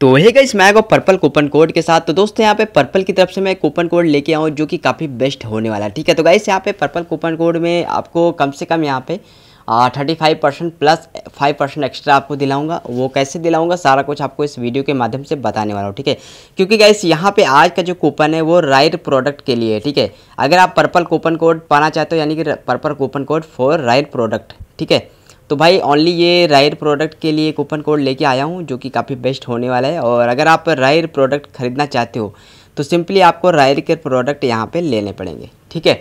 तो वही गई स्मैग और पर्पल कूपन कोड के साथ तो दोस्तों यहाँ पे पर्पल की तरफ से मैं कूपन कोड लेके आऊँ जो कि काफ़ी बेस्ट होने वाला है ठीक है तो गाइस यहाँ पे पर्पल कूपन कोड में आपको कम से कम यहाँ पे thirty five percent plus five percent extra आपको दिलाऊंगा वो कैसे दिलाऊंगा सारा कुछ आपको इस वीडियो के माध्यम से बताने वाला हूँ ठीक है क्योंकि गाइस यहाँ पे आज का जो कूपन है वो राइड प्रोडक्ट के लिए है ठीक है अगर आप पर्पल कूपन कोड पाना चाहते हो यानी कि पर्पल कूपन कोड फॉर राइड प्रोडक्ट ठीक है तो भाई ओनली ये रायर प्रोडक्ट के लिए कूपन कोड लेके आया हूँ जो कि काफ़ी बेस्ट होने वाला है और अगर आप रायर प्रोडक्ट खरीदना चाहते हो तो सिंपली आपको रायर के प्रोडक्ट यहाँ पे लेने पड़ेंगे ठीक है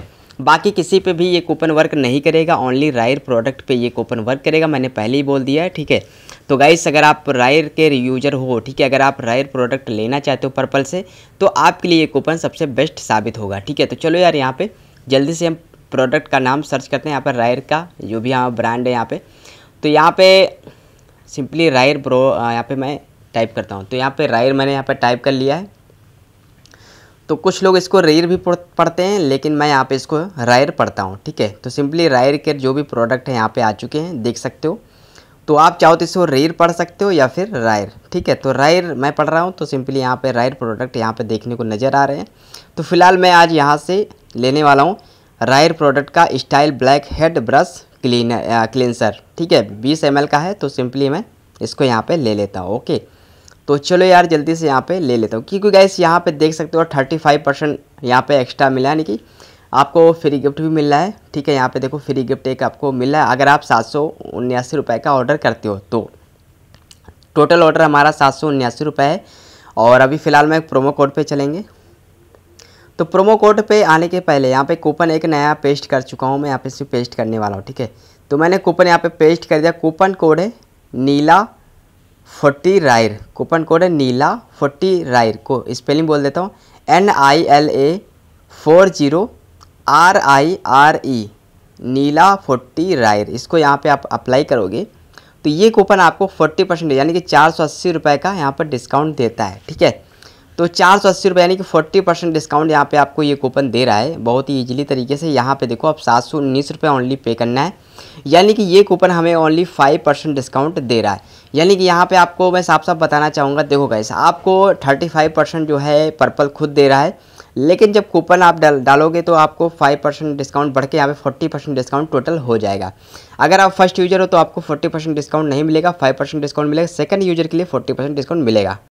बाकी किसी पे भी ये कूपन वर्क नहीं करेगा ओनली रायर प्रोडक्ट पे ये कूपन वर्क करेगा मैंने पहले ही बोल दिया है ठीक है तो गाइस अगर आप रायर के यूजर हो ठीक है अगर आप रायर प्रोडक्ट लेना चाहते हो पर्पल से तो आपके लिए ये कूपन सबसे बेस्ट साबित होगा ठीक है तो चलो यार यहाँ पर जल्दी से हम प्रोडक्ट का नाम सर्च करते हैं यहाँ पर रायर का जो भी यहाँ ब्रांड है यहाँ पे तो यहाँ पे सिंपली रायर प्रो यहाँ पे मैं टाइप करता हूँ तो यहाँ पे रायर मैंने यहाँ पे टाइप कर लिया है तो कुछ लोग इसको रेयर भी पढ़ते हैं लेकिन मैं यहाँ पे इसको रायर पढ़ता हूँ ठीक है तो सिंपली रायर के जो भी प्रोडक्ट है यहाँ पर आ चुके हैं देख सकते हो तो आप चाहो तो इसको रेयर पढ़ सकते हो या फिर रायर ठीक है तो रायर मैं पढ़ रहा हूँ तो सिंपली यहाँ पर रायर प्रोडक्ट यहाँ पर देखने को नज़र आ रहे हैं तो फिलहाल मैं आज यहाँ से लेने वाला हूँ रायर प्रोडक्ट का style black head brush clean cleanser ठीक है बीस एम का है तो सिंपली मैं इसको यहाँ पे ले लेता हूँ ओके तो चलो यार जल्दी से यहाँ पे ले लेता हूँ क्योंकि गैस यहाँ पे देख सकते हो थर्टी फाइव परसेंट यहाँ पर एक्स्ट्रा मिला यानी कि आपको फ्री गिफ्ट भी मिल रहा है ठीक है यहाँ पे देखो फ्री गिफ्ट एक आपको मिल रहा है अगर आप सात सौ उन्यासी रुपये का ऑर्डर करते हो तो टोटल ऑर्डर हमारा सात सौ उन्यासी रुपये है और अभी फ़िलहाल में प्रोमो कोड पर चलेंगे तो प्रोमो कोड पे आने के पहले यहाँ पे कूपन एक नया पेस्ट कर चुका हूँ मैं यहाँ पे सिर्फ पेस्ट करने वाला हूँ ठीक है तो मैंने कूपन यहाँ पे पेस्ट कर दिया कूपन कोड है नीला फोर्टी रायर कूपन कोड है नीला फोर्टी रायर को स्पेलिंग बोल देता हूँ N I L A four zero R I R E Nila forty रायर इसको यहाँ पे आप अप्लाई करोगे तो ये कूपन आपको फोर्टी परसेंट यानी कि चार सौ अस्सी रुपये का यहाँ पर डिस्काउंट देता है ठीक है तो चार सौ अस्सी रुपये यानी कि फोर्टी परसेंट डिस्काउंट यहाँ पे आपको ये कूपन दे रहा है बहुत ही इजीली तरीके से यहाँ पे देखो आप सात सौ उन्नीस रुपये ओनली पे करना है यानी कि ये कूपन हमें ओनली फाइव परसेंट डिस्काउंट दे रहा है यानी कि यहाँ पे आपको मैं साफ साफ बताना चाहूँगा देखो गैस आपको थर्टी फाइव परसेंट जो है पर्पल खुद दे रहा है लेकिन जब कूपन आप डाल डालोगे तो आपको फाइव परसेंट डिस्काउंट बढ़ के यहाँ पे फोर्टी परसेंट डिस्काउंट टोटल हो जाएगा अगर आप फर्स्ट यूजर हो तो आपको फोर्टी परसेंट डिस्काउंट नहीं मिलेगा फाइव परसेंट डिस्काउंट मिलेगा सेकंड यूजर के लिए फोर्टी परसेंट डिस्काउंट मिलेगा